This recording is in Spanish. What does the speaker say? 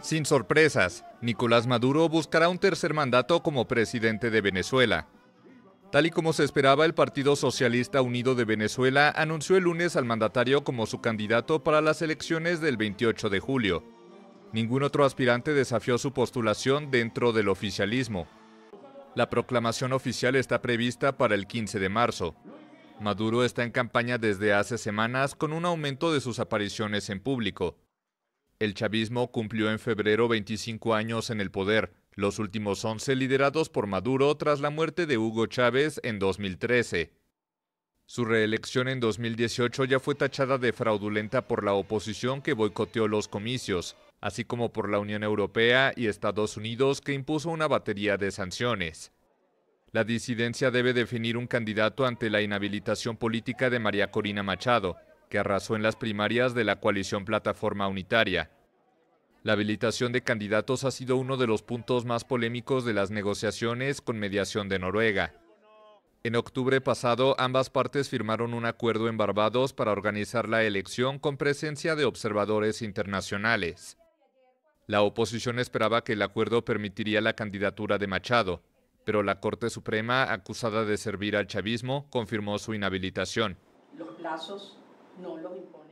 Sin sorpresas, Nicolás Maduro buscará un tercer mandato como presidente de Venezuela. Tal y como se esperaba, el Partido Socialista Unido de Venezuela anunció el lunes al mandatario como su candidato para las elecciones del 28 de julio. Ningún otro aspirante desafió su postulación dentro del oficialismo. La proclamación oficial está prevista para el 15 de marzo. Maduro está en campaña desde hace semanas con un aumento de sus apariciones en público. El chavismo cumplió en febrero 25 años en el poder, los últimos 11 liderados por Maduro tras la muerte de Hugo Chávez en 2013. Su reelección en 2018 ya fue tachada de fraudulenta por la oposición que boicoteó los comicios, así como por la Unión Europea y Estados Unidos que impuso una batería de sanciones. La disidencia debe definir un candidato ante la inhabilitación política de María Corina Machado, que arrasó en las primarias de la coalición Plataforma Unitaria. La habilitación de candidatos ha sido uno de los puntos más polémicos de las negociaciones con mediación de Noruega. En octubre pasado, ambas partes firmaron un acuerdo en Barbados para organizar la elección con presencia de observadores internacionales. La oposición esperaba que el acuerdo permitiría la candidatura de Machado, pero la Corte Suprema, acusada de servir al chavismo, confirmó su inhabilitación no los impone.